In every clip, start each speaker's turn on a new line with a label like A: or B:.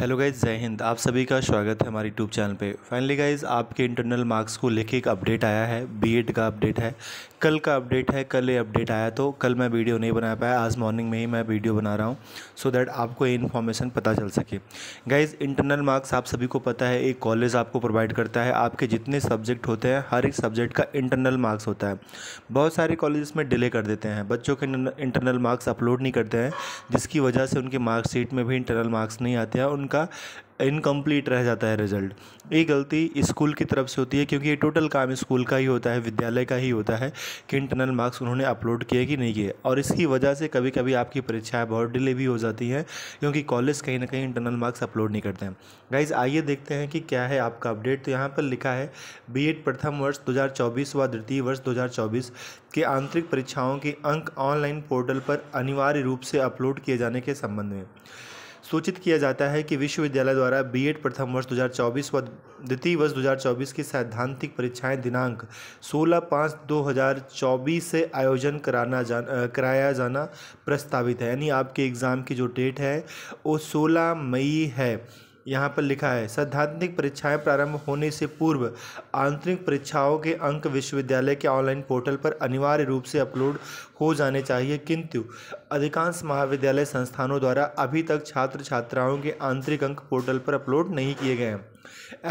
A: hello guys जय हिंद आप सभी का स्वागत है हमारे यूट्यूब चैनल पे फाइनली गाइज आपके इंटरनल मार्क्स को लेके एक अपडेट आया है बीएड का अपडेट है कल का अपडेट है कल ये अपडेट आया तो कल मैं वीडियो नहीं बना पाया आज मॉर्निंग में ही मैं वीडियो बना रहा हूँ सो दैट आपको ये इन्फॉर्मेशन पता चल सके गाइज इंटरनल मार्क्स आप सभी को पता है एक कॉलेज आपको प्रोवाइड करता है आपके जितने सब्जेक्ट होते हैं हर एक सब्जेक्ट का इंटरनल मार्क्स होता है बहुत सारे कॉलेज इसमें डिले कर देते हैं बच्चों के इंटरनल मार्क्स अपलोड नहीं करते हैं जिसकी वजह से उनके मार्क्सशीट में भी इंटरनल मार्क्स नहीं आते हैं उन का इनकम्प्लीट रह जाता है रिजल्ट ये गलती स्कूल की तरफ से होती है क्योंकि ये टोटल काम स्कूल का ही होता है विद्यालय का ही होता है कि इंटरनल मार्क्स उन्होंने अपलोड किए कि नहीं किए और इसकी वजह से कभी कभी आपकी परीक्षाएं बहुत डिले भी हो जाती हैं क्योंकि कॉलेज कहीं ना कहीं इंटरनल मार्क्स अपलोड नहीं करते हैं गाइज आइए देखते हैं कि क्या है आपका अपडेट तो यहाँ पर लिखा है बी प्रथम वर्ष दो व द्वितीय वर्ष दो के आंतरिक परीक्षाओं के अंक ऑनलाइन पोर्टल पर अनिवार्य रूप से अपलोड किए जाने के संबंध में सूचित किया जाता है कि विश्वविद्यालय द्वारा बीएड प्रथम वर्ष 2024 व द्वितीय वर्ष 2024 की सैद्धांतिक परीक्षाएं दिनांक 16 पाँच 2024 से आयोजन कराना जान कराया जाना प्रस्तावित है यानी आपके एग्ज़ाम की जो डेट है वो 16 मई है यहाँ पर लिखा है सैद्धांतिक परीक्षाएं प्रारंभ होने से पूर्व आंतरिक परीक्षाओं के अंक विश्वविद्यालय के ऑनलाइन पोर्टल पर अनिवार्य रूप से अपलोड हो जाने चाहिए किंतु अधिकांश महाविद्यालय संस्थानों द्वारा अभी तक छात्र छात्राओं के आंतरिक अंक पोर्टल पर अपलोड नहीं किए गए हैं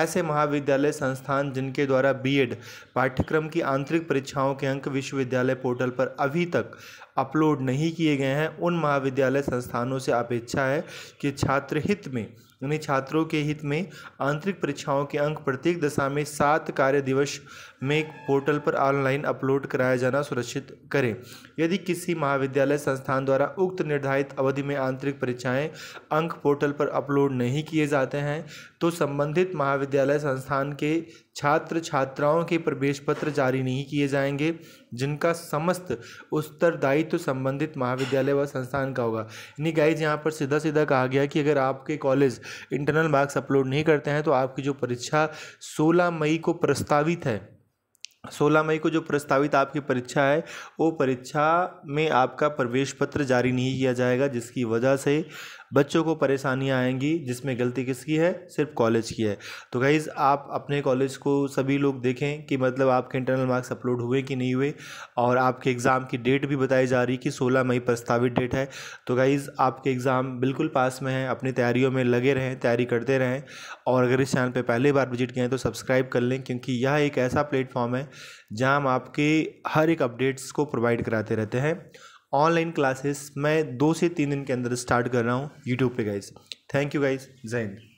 A: ऐसे महाविद्यालय संस्थान जिनके द्वारा बीएड पाठ्यक्रम की आंतरिक परीक्षाओं के अंक विश्वविद्यालय पोर्टल पर अभी तक अपलोड नहीं किए गए हैं उन महाविद्यालय संस्थानों से अपेक्षा है कि छात्र हित में उन्हें छात्रों के हित में आंतरिक परीक्षाओं के अंक प्रत्येक दशा में सात कार्य दिवस में पोर्टल पर ऑनलाइन अपलोड कराया जाना सुरक्षित करें यदि किसी महाविद्यालय संस्थान द्वारा उक्त निर्धारित अवधि में आंतरिक परीक्षाएं अंक पोर्टल पर अपलोड नहीं किए जाते हैं तो संबंधित महाविद्यालय संस्थान के छात्र छात्राओं के प्रवेश पत्र जारी नहीं किए जाएंगे जिनका समस्त उत्तरदायित्व तो संबंधित महाविद्यालय व संस्थान का होगा यानी गाइज यहाँ पर सीधा सीधा कहा गया कि अगर आपके कॉलेज इंटरनल मार्क्स अपलोड नहीं करते हैं तो आपकी जो परीक्षा सोलह मई को प्रस्तावित है सोलह मई को जो प्रस्तावित आपकी परीक्षा है वो परीक्षा में आपका प्रवेश पत्र जारी नहीं किया जाएगा जिसकी वजह से बच्चों को परेशानियां आएंगी जिसमें गलती किसकी है सिर्फ कॉलेज की है तो गाइज़ आप अपने कॉलेज को सभी लोग देखें कि मतलब आपके इंटरनल मार्क्स अपलोड हुए कि नहीं हुए और आपके एग्ज़ाम की डेट भी बताई जा रही कि सोलह मई प्रस्तावित डेट है तो गाइज़ आपके एग्ज़ाम बिल्कुल पास में है अपनी तैयारियों में लगे रहें तैयारी करते रहें और अगर इस चैनल पर पहली बार विजिट किए तो सब्सक्राइब कर लें क्योंकि यह एक ऐसा प्लेटफॉर्म है जहाँ हम आपके हर एक अपडेट्स को प्रोवाइड कराते रहते हैं ऑनलाइन क्लासेस मैं दो से तीन दिन के अंदर स्टार्ट कर रहा हूँ यूट्यूब पे गाइज थैंक यू गाइज जय हिंद